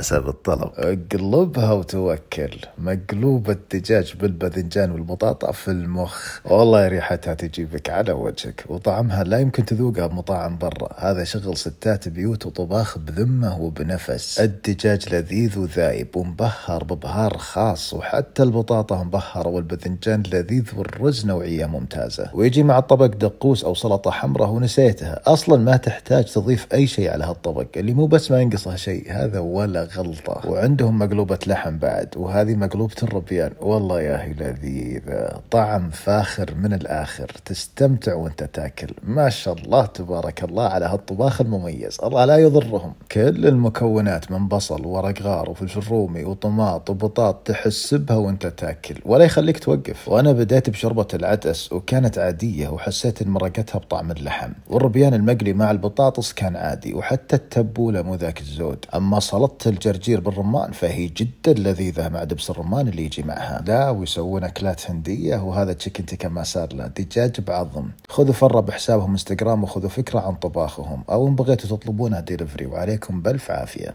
حسب الطلب اقلبها وتوكل مقلوب الدجاج بالباذنجان والبطاطا في المخ والله ريحتها تجيبك على وجهك وطعمها لا يمكن تذوقها بمطاعم برا هذا شغل ستات بيوت وطباخ بذمه وبنفس الدجاج لذيذ وذايب ومبهر ببهار خاص وحتى البطاطا مبهرة والباذنجان لذيذ والرز نوعية ممتازة ويجي مع الطبق دقوس أو سلطة حمراء ونسيتها أصلا ما تحتاج تضيف أي شيء على هالطبق اللي مو بس ما ينقصها شيء هذا ولا غلطة وعندهم مقلوبة لحم بعد وهذه مقلوبة الربيان والله يا هي لذيذة طعم فاخر من الآخر تستمتع وانت تاكل ما شاء الله تبارك الله على هالطباخ المميز الله لا يضرهم كل المكونات من بصل ورق غار وفلفل رومي وطماط وبطاط تحسبها وانت تاكل ولا يخليك توقف وانا بديت بشوربة العدس وكانت عادية وحسيت ان مرقتها بطعم اللحم والربيان المقلي مع البطاطس كان عادي وحتى التبولة مو ذاك الزود أما سلطة الجرجير بالرمان فهي جدا لذيذة مع دبس الرمان اللي يجي معها لا ويسوون أكلات هندية وهذا تشيكن تيكا مسارلا دجاج بعظم خذوا فرة بحسابهم انستغرام وخذوا فكرة عن طباخهم أو إن بغيتوا تطلبونها ديليفري وعليكم بألف عافية